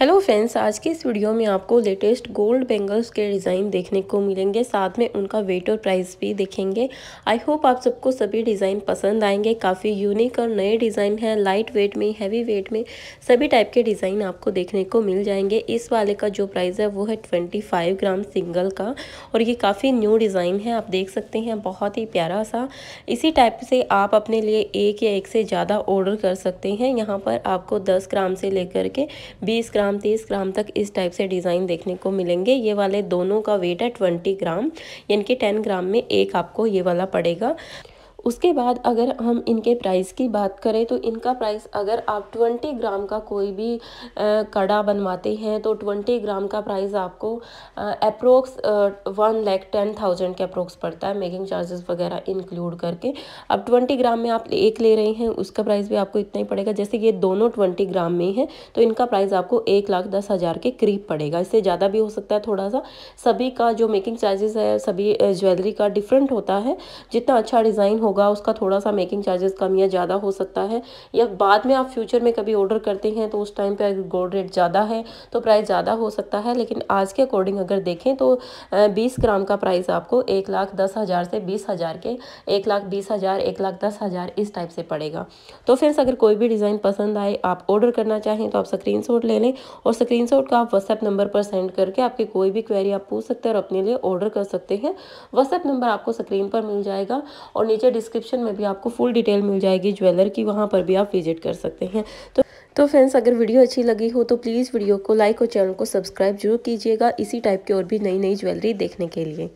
hello friends आज की इस वीडियो में आपको लेटेस्ट गोल्ड बेंगल्स के डिज़ाइन देखने को मिलेंगे साथ में उनका वेट और प्राइस भी देखेंगे आई होप आप सबको सभी डिज़ाइन पसंद आएंगे काफ़ी यूनिक और नए डिज़ाइन हैं लाइट वेट में हैवी वेट में सभी टाइप के डिज़ाइन आपको देखने को मिल जाएंगे इस वाले का जो प्राइस है वो है ट्वेंटी फाइव ग्राम सिंगल का और ये काफ़ी न्यू डिज़ाइन है आप देख सकते हैं बहुत ही प्यारा सा इसी टाइप से आप अपने लिए एक या एक से ज़्यादा ऑर्डर कर सकते हैं यहाँ पर आपको दस ग्राम से लेकर के बीस ग्राम ग्राम तीस ग्राम तक इस टाइप से डिज़ाइन देखने को मिलेंगे ये वाले दोनों का वेट है ट्वेंटी ग्राम यानी कि टेन ग्राम में एक आपको ये वाला पड़ेगा उसके बाद अगर हम इनके प्राइस की बात करें तो इनका प्राइस अगर आप ट्वेंटी ग्राम का कोई भी आ, कड़ा बनवाते हैं तो ट्वेंटी ग्राम का प्राइस आपको approx one lakh ten thousand के अप्रोक्स पड़ता है मेकिंग चार्जेस वगैरह इंक्लूड करके अब ट्वेंटी ग्राम में आप एक ले रहे हैं उसका प्राइस भी आपको इतना ही पड़ेगा जैसे ये दोनों ट्वेंटी ग्राम में है तो इनका प्राइस आपको एक लाख दस हज़ार के करीब पड़ेगा इससे ज़्यादा भी हो सकता है थोड़ा सा सभी का जो मेकिंग चार्जेस है सभी ज्वेलरी का डिफरेंट होता है जितना अच्छा डिज़ाइन होगा होगा उसका थोड़ा सा मेकिंग चार्जेस कम या ज़्यादा हो सकता है या बाद में आप फ्यूचर में कभी ऑर्डर करते हैं तो उस टाइम पर अगर गोल्ड रेट ज़्यादा है तो प्राइस ज़्यादा हो सकता है लेकिन आज के अकॉर्डिंग अगर देखें तो बीस ग्राम का प्राइस आपको एक लाख दस हज़ार से बीस हज़ार के एक लाख बीस हज़ार एक लाख दस हज़ार इस टाइप से पड़ेगा तो फ्रेंड्स अगर कोई भी डिज़ाइन पसंद आए आप ऑर्डर करना चाहें तो आप स्क्रीन ले लें और स्क्रीन का आप व्हाट्सएप नंबर पर सेंड करके आपकी कोई भी क्वेरी आप पूछ सकते हैं और अपने लिए ऑर्डर कर सकते हैं व्हाट्सएप नंबर आपको स्क्रीन पर मिल जाएगा और नीचे डिस्क्रिप्शन में भी आपको फुल डिटेल मिल जाएगी ज्वेलर की वहाँ पर भी आप विजिट कर सकते हैं तो तो फ्रेंड्स अगर वीडियो अच्छी लगी हो तो प्लीज़ वीडियो को लाइक और चैनल को सब्सक्राइब जरूर कीजिएगा इसी टाइप की और भी नई नई ज्वेलरी देखने के लिए